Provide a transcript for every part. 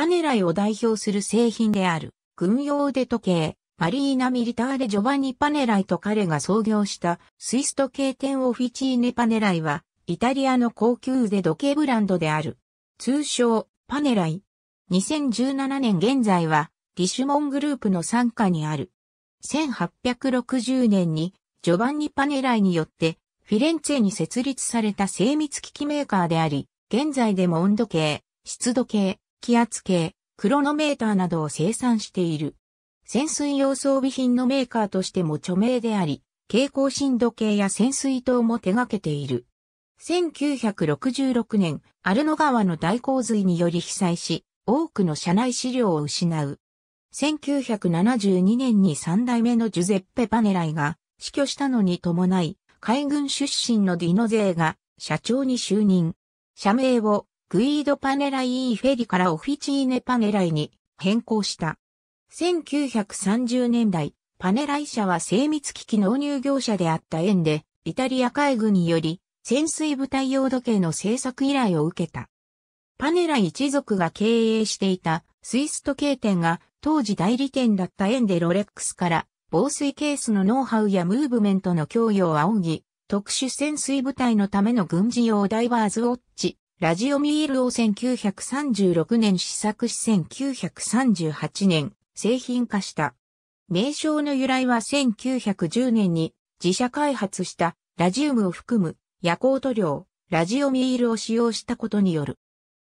パネライを代表する製品である、軍用腕時計、マリーナ・ミリターレ・ジョバニ・パネライと彼が創業したスイス時計店オフィチーネ・パネライは、イタリアの高級腕時計ブランドである。通称、パネライ。2017年現在は、リシュモングループの傘下にある。1860年に、ジョバンニ・パネライによって、フィレンツェに設立された精密機器メーカーであり、現在でも温度計、湿度計、気圧計、クロノメーターなどを生産している。潜水用装備品のメーカーとしても著名であり、蛍光深度計や潜水灯も手掛けている。1966年、アルノ川の大洪水により被災し、多くの社内資料を失う。1972年に3代目のジュゼッペ・パネライが死去したのに伴い、海軍出身のディノゼーが社長に就任。社名をグイード・パネライ・イフェリからオフィチーネ・パネライに変更した。1930年代、パネライ社は精密機器納入業者であった縁で、イタリア海軍により潜水部隊用時計の製作依頼を受けた。パネライ一族が経営していたスイス時計店が当時代理店だった縁でロレックスから防水ケースのノウハウやムーブメントの供与を仰ぎ、特殊潜水部隊のための軍事用ダイバーズウォッチ、ラジオミールを1936年試作し1938年製品化した。名称の由来は1910年に自社開発したラジウムを含む夜光塗料、ラジオミールを使用したことによる。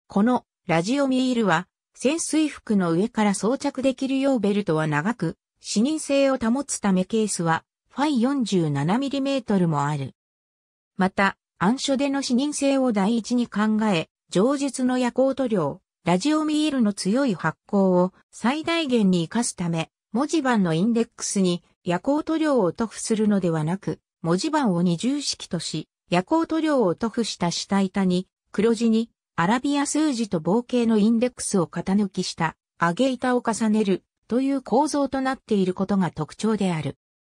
このラジオミールは潜水服の上から装着できるようベルトは長く、視認性を保つためケースはファイ 47mm もある。また、暗所での視認性を第一に考え、上述の夜光塗料、ラジオミールの強い発光を最大限に活かすため、文字盤のインデックスに夜光塗料を塗布するのではなく、文字盤を二重式とし、夜光塗料を塗布した下板に、黒地に、アラビア数字と棒形のインデックスを型抜きした上げ板を重ねるという構造となっていることが特徴である。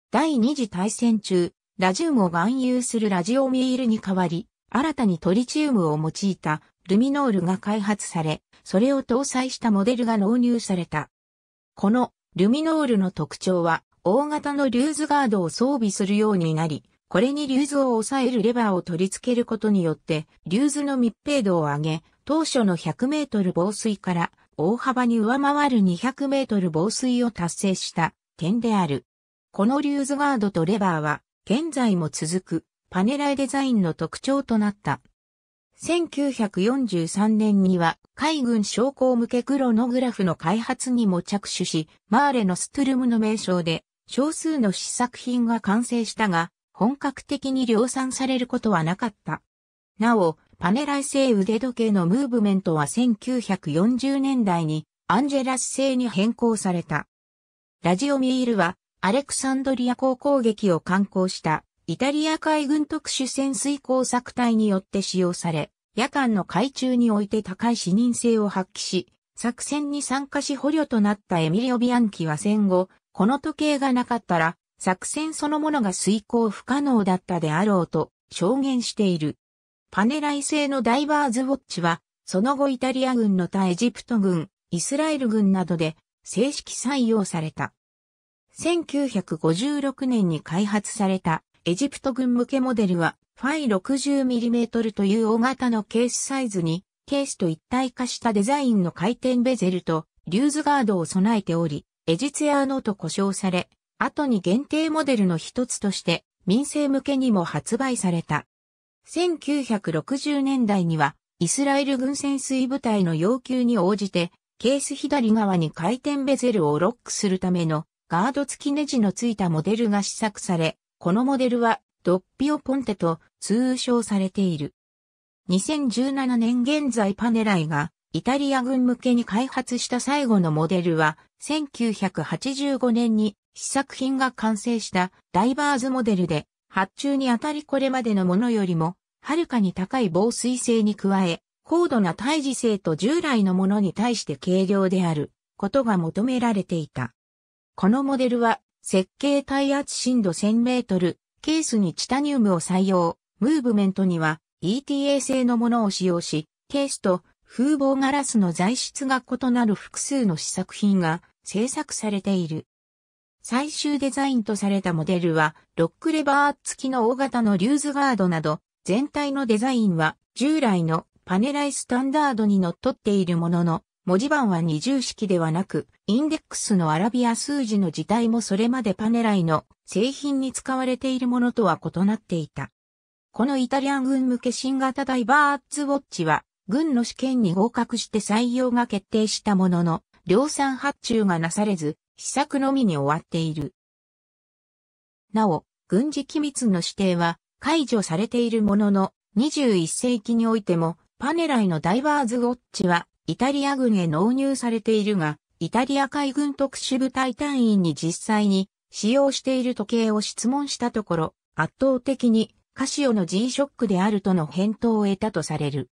第二次大戦中、ラジウムを含有するラジオミールに代わり、新たにトリチウムを用いたルミノールが開発され、それを搭載したモデルが納入された。このルミノールの特徴は、大型のリューズガードを装備するようになり、これにリューズを抑えるレバーを取り付けることによって、リューズの密閉度を上げ、当初の100メートル防水から大幅に上回る200メートル防水を達成した点である。このリューズガードとレバーは現在も続くパネライデザインの特徴となった。1943年には海軍将校向けクロノグラフの開発にも着手し、マーレのストゥルムの名称で少数の試作品が完成したが、本格的に量産されることはなかった。なお、パネライ製腕時計のムーブメントは1940年代にアンジェラス製に変更された。ラジオミールはアレクサンドリア港攻撃を敢行したイタリア海軍特殊潜水工作隊によって使用され、夜間の海中において高い視認性を発揮し、作戦に参加し捕虜となったエミリオ・ビアンキは戦後、この時計がなかったら、作戦そのものが遂行不可能だったであろうと証言している。パネライ製のダイバーズウォッチは、その後イタリア軍の他エジプト軍、イスラエル軍などで正式採用された。1956年に開発されたエジプト軍向けモデルは、ファイ 60mm という大型のケースサイズに、ケースと一体化したデザインの回転ベゼルと、リューズガードを備えており、エジツヤーノと呼称され、後に限定モデルの一つとして、民生向けにも発売された。1960年代には、イスラエル軍潜水部隊の要求に応じて、ケース左側に回転ベゼルをロックするためのガード付きネジの付いたモデルが試作され、このモデルはドッピオポンテと通称されている。2017年現在パネライがイタリア軍向けに開発した最後のモデルは1985年に試作品が完成したダイバーズモデルで発注にあたりこれまでのものよりもはるかに高い防水性に加え高度な耐磁性と従来のものに対して軽量であることが求められていた。このモデルは、設計耐圧深度1000メートル、ケースにチタニウムを採用、ムーブメントには ETA 製のものを使用し、ケースと風防ガラスの材質が異なる複数の試作品が製作されている。最終デザインとされたモデルは、ロックレバー付きの大型のリューズガードなど、全体のデザインは従来のパネライスタンダードにのっとっているものの、文字盤は二重式ではなく、インデックスのアラビア数字の字体もそれまでパネライの製品に使われているものとは異なっていた。このイタリアン軍向け新型ダイバーツウォッチは、軍の試験に合格して採用が決定したものの、量産発注がなされず、試作のみに終わっている。なお、軍事機密の指定は解除されているものの、21世紀においても、パネライのダイバーズウォッチはイタリア軍へ納入されているが、イタリア海軍特殊部隊隊員に実際に使用している時計を質問したところ、圧倒的にカシオの g ショックであるとの返答を得たとされる。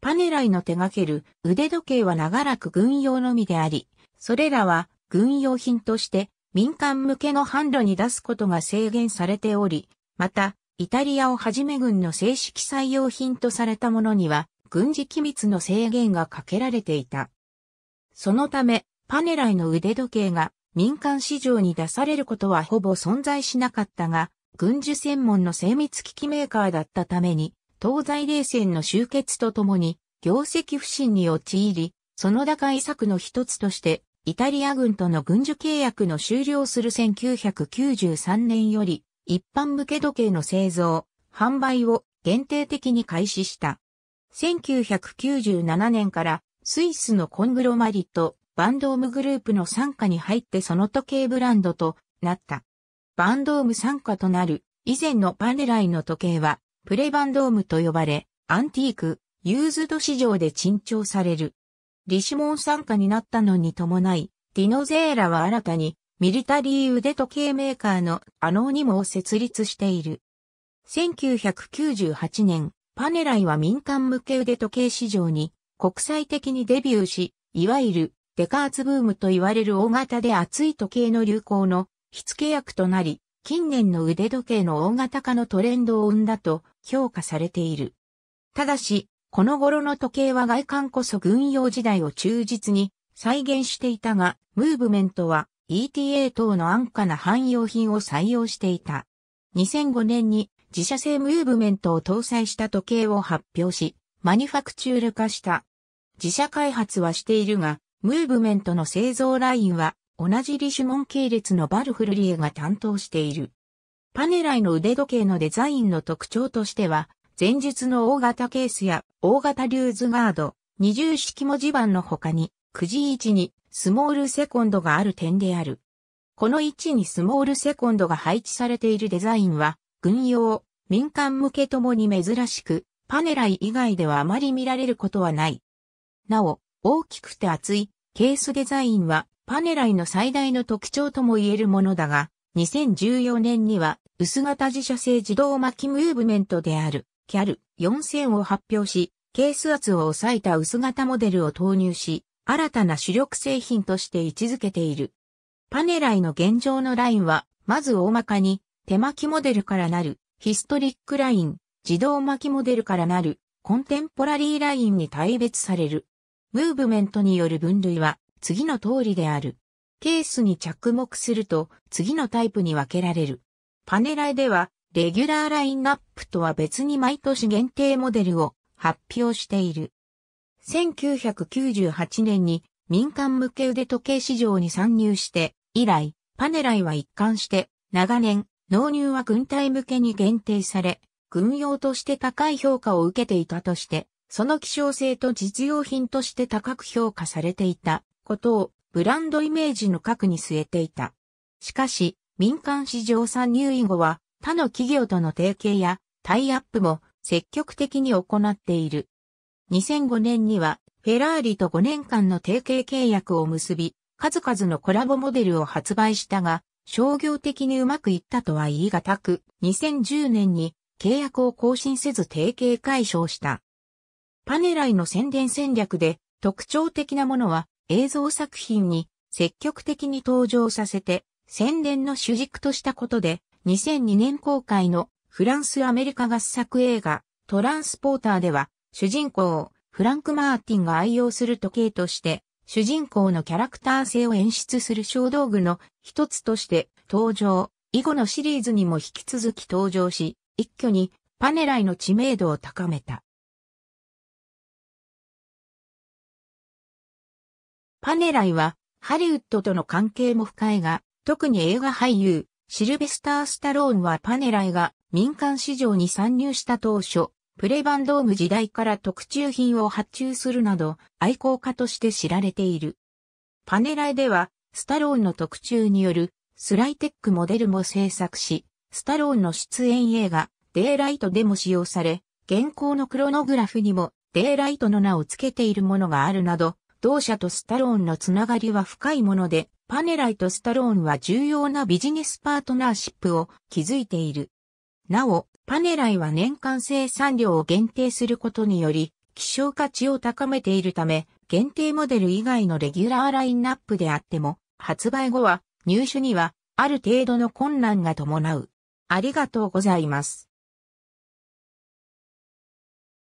パネライの手掛ける腕時計は長らく軍用のみであり、それらは軍用品として民間向けの販路に出すことが制限されており、また、イタリアをはじめ軍の正式採用品とされたものには軍事機密の制限がかけられていた。そのため、パネライの腕時計が民間市場に出されることはほぼ存在しなかったが、軍需専門の精密機器メーカーだったために、東西冷戦の終結とともに、業績不振に陥り、その打開策の一つとして、イタリア軍との軍需契約の終了する1993年より、一般向け時計の製造、販売を限定的に開始した。1997年からスイスのコングロマリとバンドームグループの参加に入ってその時計ブランドとなった。バンドーム参加となる以前のパネライの時計はプレバンドームと呼ばれ、アンティーク、ユーズド市場で珍重される。リシモン参加になったのに伴い、ディノゼーラは新たにミリタリー腕時計メーカーのアノーニモを設立している。1998年、パネライは民間向け腕時計市場に国際的にデビューし、いわゆるデカーツブームと言われる大型で厚い時計の流行の火付け役となり、近年の腕時計の大型化のトレンドを生んだと評価されている。ただし、この頃の時計は外観こそ軍用時代を忠実に再現していたが、ムーブメントは ETA 等の安価な汎用品を採用していた。2005年に自社製ムーブメントを搭載した時計を発表し、マニュファクチュール化した。自社開発はしているが、ムーブメントの製造ラインは同じリシュモン系列のバルフルリエが担当している。パネライの腕時計のデザインの特徴としては、前述の大型ケースや大型リューズガード、二重式文字盤の他に、くじ位置にスモールセコンドがある点である。この位置にスモールセコンドが配置されているデザインは、軍用、民間向けともに珍しく、パネライ以外ではあまり見られることはない。なお、大きくて厚い、ケースデザインは、パネライの最大の特徴とも言えるものだが、2014年には、薄型自社製自動巻きムーブメントである、キャル4000を発表し、ケース圧を抑えた薄型モデルを投入し、新たな主力製品として位置づけている。パネライの現状のラインは、まず大まかに、手巻きモデルからなるヒストリックライン、自動巻きモデルからなるコンテンポラリーラインに大別される。ムーブメントによる分類は次の通りである。ケースに着目すると次のタイプに分けられる。パネライではレギュラーラインナップとは別に毎年限定モデルを発表している。1998年に民間向け腕時計市場に参入して以来、パネライは一貫して長年納入は軍隊向けに限定され、軍用として高い評価を受けていたとして、その希少性と実用品として高く評価されていたことをブランドイメージの核に据えていた。しかし、民間市場参入以後は他の企業との提携やタイアップも積極的に行っている。2005年にはフェラーリと5年間の提携契約を結び、数々のコラボモデルを発売したが、商業的にうまくいったとは言い難く、2010年に契約を更新せず提携解消した。パネライの宣伝戦略で特徴的なものは映像作品に積極的に登場させて宣伝の主軸としたことで2002年公開のフランス・アメリカ合作映画トランスポーターでは主人公フランク・マーティンが愛用する時計として主人公のキャラクター性を演出する小道具の一つとして登場、以後のシリーズにも引き続き登場し、一挙にパネライの知名度を高めた。パネライは、ハリウッドとの関係も深いが、特に映画俳優、シルベスター・スタローンはパネライが民間市場に参入した当初、プレバンドーム時代から特注品を発注するなど愛好家として知られている。パネライでは、スタローンの特注によるスライテックモデルも制作し、スタローンの出演映画、デイライトでも使用され、現行のクロノグラフにもデイライトの名を付けているものがあるなど、同社とスタローンのつながりは深いもので、パネライとスタローンは重要なビジネスパートナーシップを築いている。なお、パネライは年間生産量を限定することにより、希少価値を高めているため、限定モデル以外のレギュラーラインナップであっても、発売後は入手にはある程度の困難が伴う。ありがとうございます。